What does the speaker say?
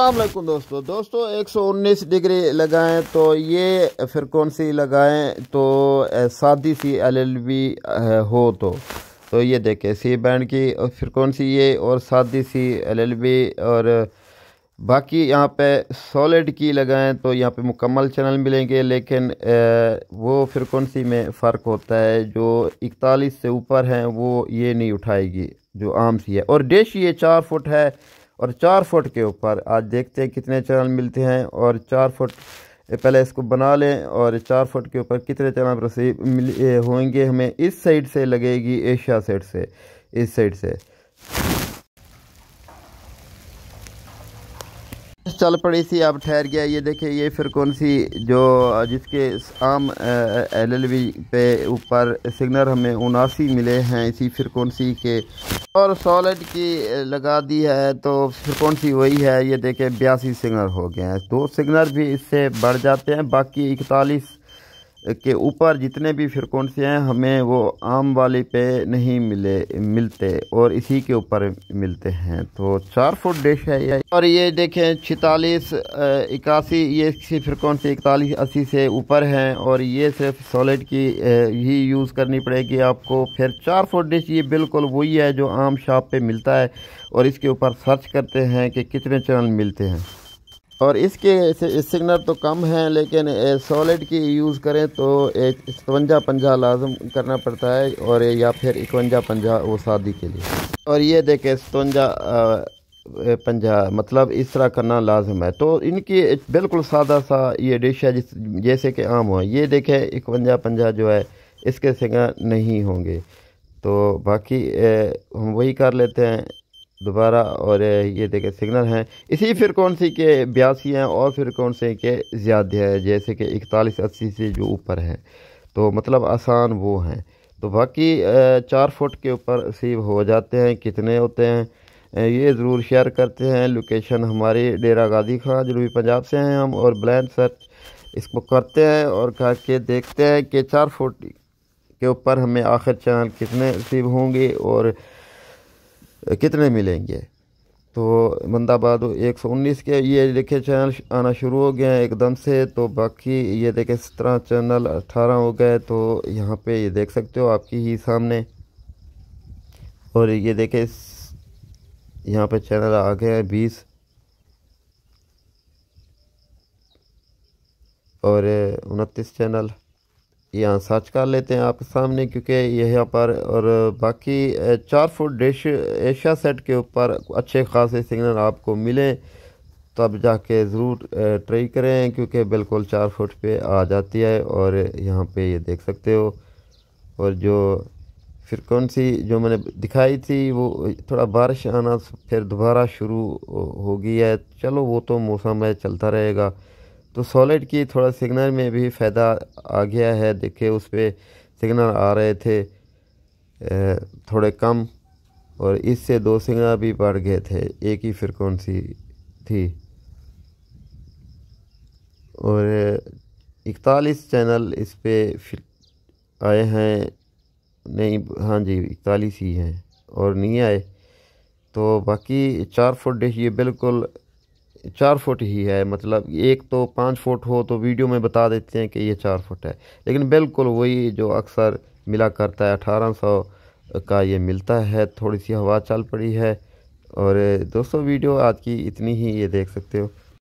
अल्लाम दोस्तों दोस्तों 119 डिग्री लगाएं तो ये फिर कौन सी लगाएं तो सादी सी एलएलबी हो तो तो ये देखें सी बैंड की और फिर कौन सी ये और सादी सी एलएलबी और बाकी यहाँ पे सॉलिड की लगाएं तो यहाँ पे मुकम्मल चैनल मिलेंगे लेकिन वो फिर कौन सी में फ़र्क होता है जो इकतालीस से ऊपर हैं वो ये नहीं उठाएगी जो आम सी है और डिश ये चार फुट है और चार फुट के ऊपर आज देखते हैं कितने चैनल मिलते हैं और चार फुट पहले इसको बना लें और चार फुट के ऊपर कितने चैनल रसीब होंगे हमें इस साइड से लगेगी एशिया साइड से इस साइड से चल पड़ी सी अब ठहर गया ये देखिए ये सी जो जिसके आम एलएलवी पे ऊपर सिग्नल हमें उनासी मिले हैं इसी फ्रिक्वेंसी के और सॉलिड की लगा दी है तो फ्रिक्वेंसी वही है ये देखिए बयासी सिग्नल हो गए हैं दो सिग्नल भी इससे बढ़ जाते हैं बाकी इकतालीस के ऊपर जितने भी हैं हमें वो आम वाली पे नहीं मिले मिलते और इसी के ऊपर मिलते हैं तो चार फुट डिश है ये और ये देखें छतालीस इक्यासी ये इसकी फ्रिक्वेंसी इकतालीस अस्सी से ऊपर है और ये सिर्फ सॉलिड की ही यूज़ करनी पड़ेगी आपको फिर चार फुट डिश ये बिल्कुल वही है जो आम शॉप पर मिलता है और इसके ऊपर सर्च करते हैं कि कितने चैनल मिलते हैं और इसके सिग्नल तो कम हैं लेकिन सॉलिड की यूज़ करें तो सतवंजा पंजा लाजम करना पड़ता है और या फिर इकवंजा पंजा वो शादी के लिए और ये देखें सतवंजा पंजा मतलब इस तरह करना लाजम है तो इनकी बिल्कुल सादा सा ये डिश है जिस जैसे कि आम हो ये देखें इकवंजा पंजा जो है इसके सिग्नल नहीं होंगे तो बाकी हम वही कर लेते हैं दोबारा और ये देखें सिग्नल हैं इसी फिर कौन सी के बयासी हैं और फिर कौन से के ज़्यादा है जैसे कि इकतालीस अस्सी से जो ऊपर हैं तो मतलब आसान वो हैं तो बाकी चार फुट के ऊपर सीव हो जाते हैं कितने होते हैं ये ज़रूर शेयर करते हैं लोकेशन हमारी डेरा गाजी खां जनूबी पंजाब से हैं हम और ब्लैंड सर्च इसको करते हैं और करके देखते हैं कि चार फुट के ऊपर हमें आखिर चैनल कितने रिसीव होंगे और कितने मिलेंगे तो बंदा बाद एक सौ उन्नीस के ये देखे चैनल आना शुरू हो गए हैं एकदम से तो बाकी ये देखे इस तरह चैनल अट्ठारह हो गए तो यहाँ पे ये देख सकते हो आपकी ही सामने और ये देखे यहाँ पे चैनल आ गए हैं बीस और उनतीस चैनल यहाँ सर्च कर लेते हैं आपके सामने क्योंकि यहाँ पर और बाकी चार फुट डिश एशिया सेट के ऊपर अच्छे खासे सिग्नल आपको मिलें तब जाके ज़रूर ट्राई करें क्योंकि बिल्कुल चार फुट पे आ जाती है और यहाँ पे ये देख सकते हो और जो फ्रिक्वेंसी जो मैंने दिखाई थी वो थोड़ा बारिश आना फिर दोबारा शुरू होगी है चलो वो तो मौसम है चलता रहेगा तो सॉलिड की थोड़ा सिग्नल में भी फ़ायदा आ गया है देखिए उस पर सिग्नल आ रहे थे थोड़े कम और इससे दो सिग्नल भी बढ़ गए थे एक ही फ्रिक्वेंसी थी और इकतालीस चैनल इस पर आए हैं नहीं हाँ जी इकतालीस ही हैं और नहीं आए तो बाकी चार फुट डिश ये बिल्कुल चार फुट ही है मतलब एक तो पाँच फुट हो तो वीडियो में बता देते हैं कि ये चार फुट है लेकिन बिल्कुल वही जो अक्सर मिला करता है अठारह सौ का ये मिलता है थोड़ी सी हवा चल पड़ी है और दोस्तों वीडियो आज की इतनी ही ये देख सकते हो